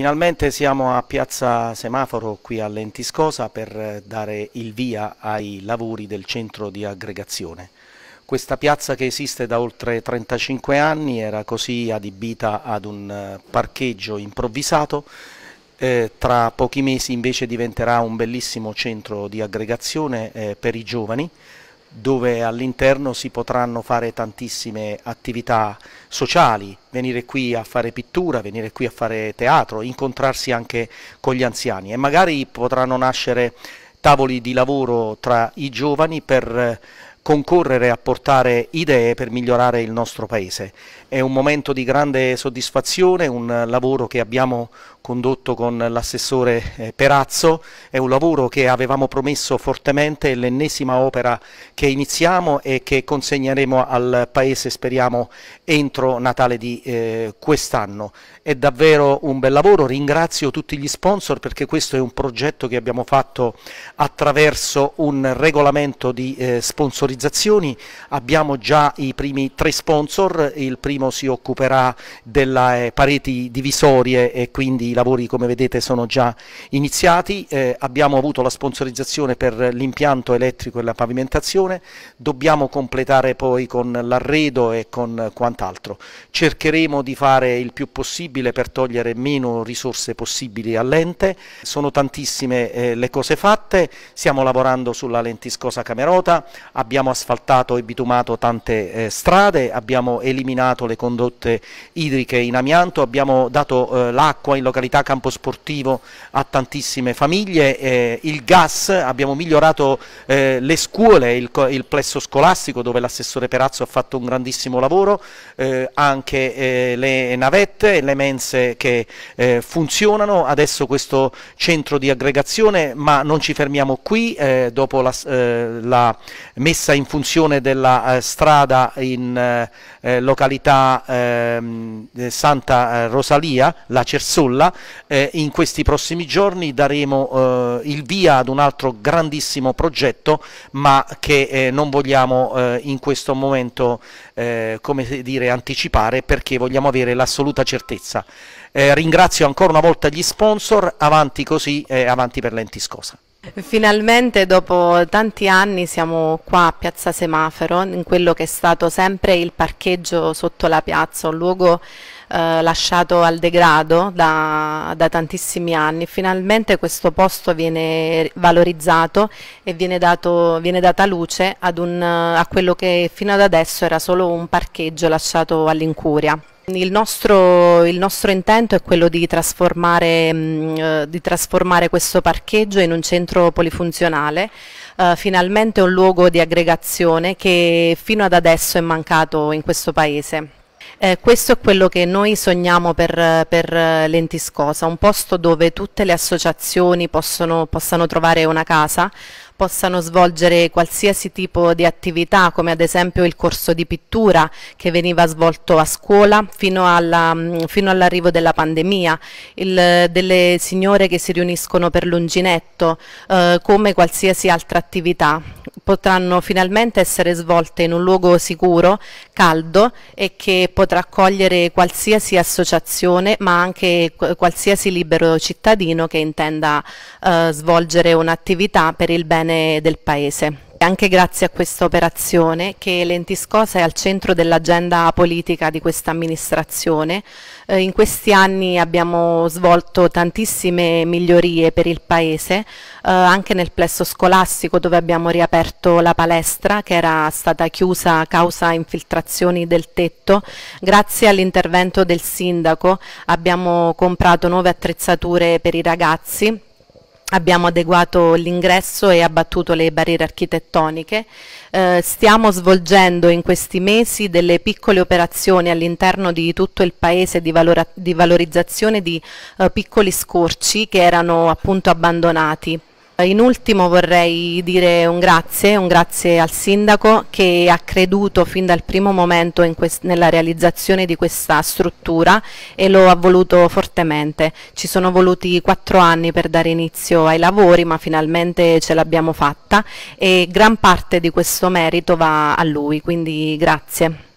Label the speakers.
Speaker 1: Finalmente siamo a Piazza Semaforo qui a Lentiscosa per dare il via ai lavori del centro di aggregazione. Questa piazza che esiste da oltre 35 anni era così adibita ad un eh, parcheggio improvvisato eh, tra pochi mesi invece diventerà un bellissimo centro di aggregazione eh, per i giovani dove all'interno si potranno fare tantissime attività sociali, venire qui a fare pittura, venire qui a fare teatro, incontrarsi anche con gli anziani e magari potranno nascere tavoli di lavoro tra i giovani per concorrere a portare idee per migliorare il nostro Paese. È un momento di grande soddisfazione, un lavoro che abbiamo condotto con l'assessore eh, Perazzo, è un lavoro che avevamo promesso fortemente, è l'ennesima opera che iniziamo e che consegneremo al Paese, speriamo, entro Natale di eh, quest'anno. È davvero un bel lavoro, ringrazio tutti gli sponsor perché questo è un progetto che abbiamo fatto attraverso un regolamento di eh, sponsorizzazione sponsorizzazioni, abbiamo già i primi tre sponsor, il primo si occuperà delle eh, pareti divisorie e quindi i lavori come vedete sono già iniziati, eh, abbiamo avuto la sponsorizzazione per l'impianto elettrico e la pavimentazione, dobbiamo completare poi con l'arredo e con quant'altro. Cercheremo di fare il più possibile per togliere meno risorse possibili all'ente, sono tantissime eh, le cose fatte, stiamo lavorando sulla lentiscosa camerota, abbiamo abbiamo asfaltato e bitumato tante eh, strade, abbiamo eliminato le condotte idriche in amianto, abbiamo dato eh, l'acqua in località campo sportivo a tantissime famiglie, eh, il gas, abbiamo migliorato eh, le scuole, il, il, plesso scolastico dove l'assessore Perazzo ha fatto un grandissimo lavoro, eh, anche eh, le navette, le mense che funzionano, adesso questo centro di aggregazione, ma non ci fermiamo qui, dopo la, la messa messa in funzione della eh, strada in eh, eh località ehm, eh, Santa eh, Rosalia, la Cersolla, in questi prossimi giorni daremo il via ad un altro grandissimo progetto ma che non vogliamo in questo momento dire, anticipare perché vogliamo avere l'assoluta certezza. ringrazio ancora una volta gli sponsor, avanti così e avanti per l'Entiscosa.
Speaker 2: Finalmente dopo tanti anni siamo qua a Piazza Semafero, in quello che è stato sempre il parcheggio sotto la piazza, un luogo eh, lasciato al degrado da, da, tantissimi anni. Finalmente questo posto viene valorizzato e viene, dato, viene data luce un, a quello che fino ad adesso era solo un parcheggio lasciato all'incuria. Il nostro, il nostro, intento è quello di trasformare, mh, mm, eh, di trasformare, questo parcheggio in un centro polifunzionale, uh, finalmente un luogo di aggregazione che fino ad adesso è mancato in questo Paese. Eh, questo è quello che noi sogniamo per, per eh, l'Entiscosa, un posto dove tutte le associazioni possono, possano trovare una casa, possano svolgere qualsiasi tipo di attività, come ad esempio il corso di pittura che veniva svolto a scuola fino mm, all'arrivo all della pandemia, il, delle signore che si riuniscono per l'unginetto, eh, come qualsiasi altra attività potranno finalmente essere svolte in un luogo sicuro, caldo e che potrà accogliere qualsiasi associazione ma anche qualsiasi libero cittadino che intenda eh, svolgere un'attività per il bene del Paese anche grazie a questa operazione che Lentiscosa è al centro dell'agenda politica di questa amministrazione. Eh, in questi anni abbiamo svolto tantissime migliorie per il Paese, eh, anche nel plesso scolastico dove abbiamo riaperto la palestra che era stata chiusa a causa infiltrazioni del tetto. Grazie all'intervento del Sindaco abbiamo comprato nuove attrezzature per i ragazzi Abbiamo adeguato l'ingresso e abbattuto le barriere architettoniche. Eh, stiamo svolgendo in questi mesi delle piccole operazioni all'interno di tutto il paese di, di valorizzazione di eh, piccoli scorci che erano appunto abbandonati in ultimo vorrei dire un grazie, un grazie al Sindaco che ha creduto fin dal primo momento nella realizzazione di questa struttura e lo ha voluto fortemente. Ci sono voluti quattro anni per dare inizio ai lavori ma finalmente ce l'abbiamo fatta e gran parte di questo merito va a lui, quindi grazie.